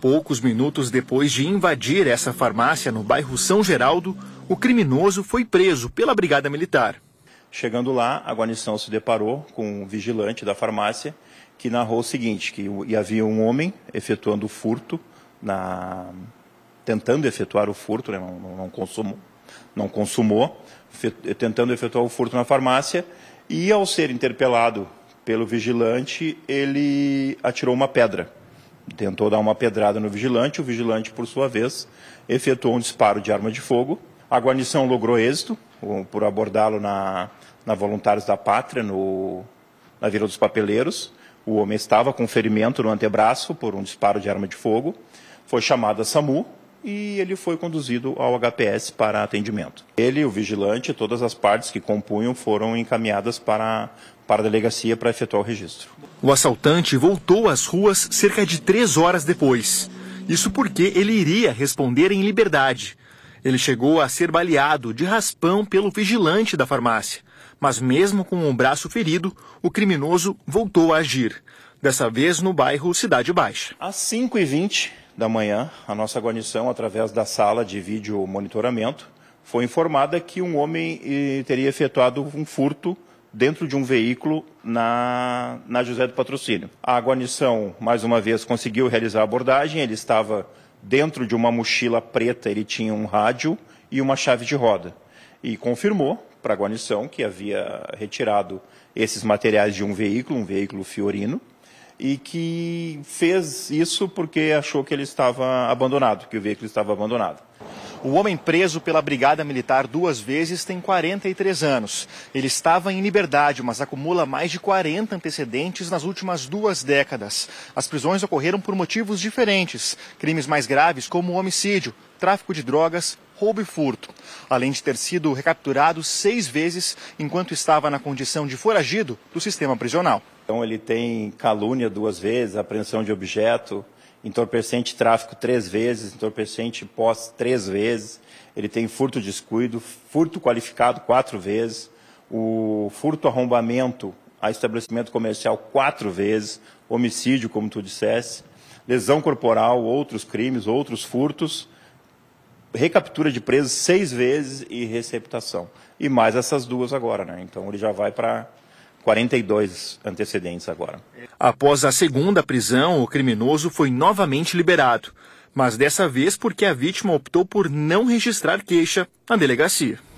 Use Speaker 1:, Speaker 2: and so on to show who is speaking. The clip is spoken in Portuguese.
Speaker 1: Poucos minutos depois de invadir essa farmácia no bairro São Geraldo,
Speaker 2: o criminoso foi preso pela Brigada Militar. Chegando lá, a guarnição se deparou com um vigilante da farmácia que narrou o seguinte, que havia um homem efetuando furto, na... tentando efetuar o furto, né? não, não, consumou, não consumou tentando efetuar o furto na farmácia, e ao ser interpelado pelo vigilante, ele atirou uma pedra tentou dar uma pedrada no vigilante, o vigilante, por sua vez, efetuou um disparo de arma de fogo. A guarnição logrou êxito por abordá-lo na, na Voluntários da Pátria, no, na Vila dos Papeleiros. O homem estava com ferimento no antebraço por um disparo de arma de fogo. Foi chamado a SAMU, e ele foi conduzido ao HPS para atendimento. Ele, o vigilante, todas as partes que compunham foram encaminhadas para, para a delegacia para efetuar o registro.
Speaker 1: O assaltante voltou às ruas cerca de três horas depois. Isso porque ele iria responder em liberdade. Ele chegou a ser baleado de raspão pelo vigilante da farmácia. Mas mesmo com o braço ferido,
Speaker 2: o criminoso voltou a agir. Dessa vez no bairro Cidade Baixa. Às 5h20, da manhã, a nossa guarnição, através da sala de vídeo monitoramento, foi informada que um homem eh, teria efetuado um furto dentro de um veículo na, na José do Patrocínio. A guarnição, mais uma vez, conseguiu realizar a abordagem. Ele estava dentro de uma mochila preta, ele tinha um rádio e uma chave de roda. E confirmou para a guarnição que havia retirado esses materiais de um veículo, um veículo fiorino, e que fez isso porque achou que ele estava abandonado, que o veículo estava abandonado. O homem preso pela
Speaker 1: Brigada Militar duas vezes tem 43 anos. Ele estava em liberdade, mas acumula mais de 40 antecedentes nas últimas duas décadas. As prisões ocorreram por motivos diferentes: crimes mais graves, como homicídio, tráfico de drogas, roubo e furto, além de ter sido recapturado seis vezes enquanto estava na condição de foragido
Speaker 2: do sistema prisional. Então ele tem calúnia duas vezes, apreensão de objeto, entorpecente tráfico três vezes, entorpecente pós três vezes, ele tem furto descuido, furto qualificado quatro vezes, o furto arrombamento a estabelecimento comercial quatro vezes, homicídio, como tu dissesse, lesão corporal, outros crimes, outros furtos, recaptura de presos seis vezes e receptação. E mais essas duas agora, né? Então ele já vai para 42 antecedentes agora.
Speaker 1: Após a segunda prisão, o criminoso foi novamente liberado, mas dessa vez porque a vítima optou por não registrar queixa na delegacia.